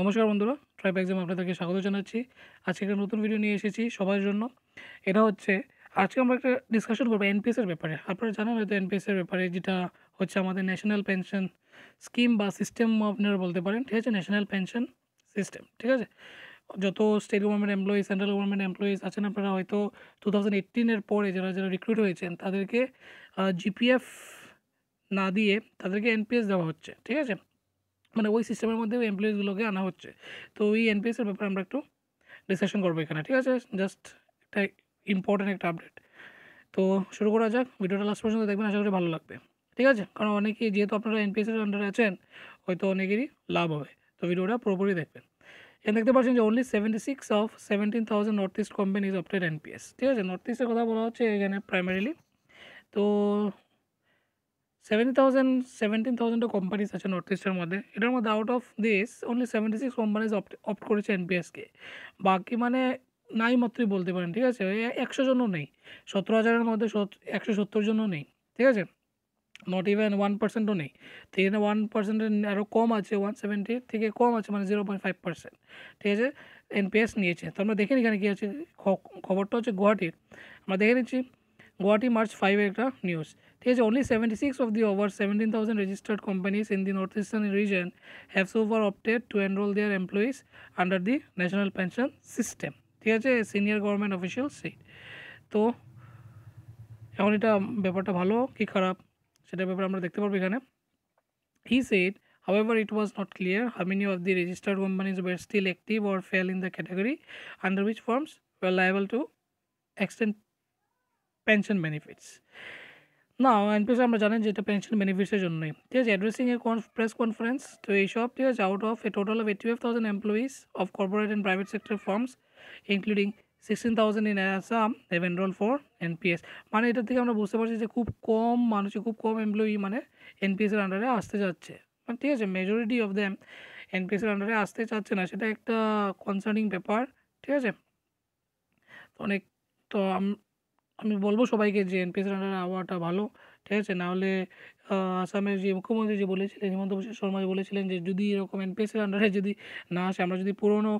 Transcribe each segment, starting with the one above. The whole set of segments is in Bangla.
নমস্কার বন্ধুরা ট্রাইপ এক্সাম আপনাদেরকে স্বাগত জানাচ্ছি আজকে একটা নতুন ভিডিও নিয়ে এসেছি সবার জন্য এটা হচ্ছে আজকে আমরা একটা ডিসকাশন করবো এনপিএসের ব্যাপারে আপনারা জানেন হয়তো এনপিএসের ব্যাপারে যেটা হচ্ছে আমাদের ন্যাশনাল পেনশন স্কিম বা সিস্টেম আপনারা বলতে পারেন ঠিক আছে ন্যাশনাল পেনশন সিস্টেম ঠিক আছে যত state government employee central government employees আছেন আপনারা হয়তো টু থাউজেন্ড এইটিনের পরে যারা যারা রিক্রুট হয়েছেন তাদেরকে জিপিএফ না দিয়ে তাদেরকে এনপিএস দেওয়া হচ্ছে ঠিক আছে মানে ওই সিস্টেমের মধ্যে ওই এমপ্লয়িজগুলোকে আনা হচ্ছে তো ওই এনপিএসের ব্যাপারে আমরা একটু ডিসকাশন করবো এখানে ঠিক আছে জাস্ট একটা ইম্পর্ট্যান্ট একটা আপডেট তো শুরু করা যাক ভিডিওটা লাস্ট পর্যন্ত দেখবেন আশা করি ভালো লাগবে ঠিক আছে কারণ অনেকেই যেহেতু আপনারা এনপিএসের আন্ডারে আছেন হয়তো অনেকেরই লাভ হবে তো ভিডিওটা পুরোপুরি দেখবেন এখানে দেখতে পাচ্ছেন যে only seventy six of seventeen thousand north east companies opted NPS ঠিক আছে নর্থ ইস্টের কথা বলা হচ্ছে এখানে প্রাইমারিলি তো সেভেন্টি থাউজেন্ড সেভেন্টিন থাউজেন্ডটা কোম্পানিজ আছে নর্থ ইস্টের মধ্যে এটার মধ্যে out of this only seventy six companies opt করেছে এনপিএসকে বাকি মানে নাই মাত্রই বলতে পারেন ঠিক আছে একশো জনও নেই সতেরো হাজারের মধ্যে একশো সত্তর জনও নেই ঠিক আছে নট ইভেন ওয়ান পার্সেন্টও নেই ঠিক এখানে ওয়ান পার্সেন্টের আরও কম আছে ওয়ান সেভেন্টি থেকে কম আছে মানে জিরো পয়েন্ট ফাইভ পার্সেন্ট ঠিক আছে এনপিএস নিয়েছে তো আমরা দেখে নিই এখানে কী আছে খবরটা হচ্ছে গুয়াহাটির আমরা দেখে নিচ্ছি গুয়াহাটি মার্চ ফাইভের একটা নিউজ ঠিক আছে only seventy six of the over seventeen thousand registered companies in the north eastern region have so far opted to enrol their employees under the national pension system ঠিক আছে সিনিয়র গভর্নমেন্ট অফিসিয়াল সিট তো এখন এটা ব্যাপারটা ভালো কি খারাপ সেটার ব্যাপারে আমরা দেখতে পারবো এখানে he said however it was not clear how many of the registered companies were still active or fell in the category under which forms were liable to extend pension benefits না এনপিএস আমরা জানেন যেটা পেনশন বেনিফিটসের জন্যই ঠিক আছে অ্যাড্রেসিং এ প্রেস কনফারেন্স তো এইসব ঠিক আছে out of a total of eighty five thousand employees of corporate and private sector firms including sixteen thousand in Assam have enrol for NPS মানে এটার থেকে আমরা বুঝতে পারছি যে খুব কম মানুষই খুব কম এমপ্লয়ি মানে এনপিএসের আন্ডারে আসতে যাচ্ছে মানে ঠিক আছে মেজরিটি অফ দ্যাম এনপিএসের আন্ডারে আসতে চাচ্ছে না সেটা একটা কনসার্নিং ব্যাপার ঠিক আছে তো অনেক তো আমি বলবো সবাইকে যে এনপিএসের আন্ডারে আবহাওয়াটা ভালো ঠিক আছে নাহলে আসামের যে মুখ্যমন্ত্রী যে বলেছিলেন হিমন্ত বিশ্ব শর্মা বলেছিলেন যে যদি এরকম এনপিএসের আন্ডারে যদি না আসে আমরা যদি পুরোনো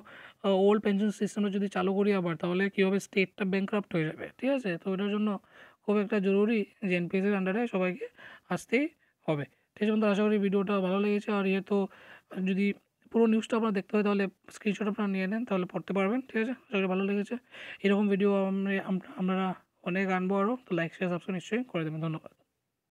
ওল্ড পেনশন সিস্টেমে যদি চালু করি আবার তাহলে কী হবে স্টেটটা ব্যাঙ্করাপ্ট হয়ে যাবে ঠিক আছে তো এটার জন্য খুব একটা জরুরি যে এনপিএসের আন্ডারে সবাইকে আসতেই হবে ঠিক আছে বন্ধু আশা করি ভিডিওটা ভালো লেগেছে আর ইয়ে তো যদি পুরো নিউজটা আপনারা দেখতে হয় তাহলে স্ক্রিনশট আপনারা নিয়ে নেন তাহলে পড়তে পারবেন ঠিক আছে আশা করি ভালো লেগেছে এরকম ভিডিও আমরা আপনারা অনেক আনবো আৰু লাইক শেয়াৰ সাবস্ক্ৰাইব নিশ্চয় কৰি দেবেন ধন্যবাদ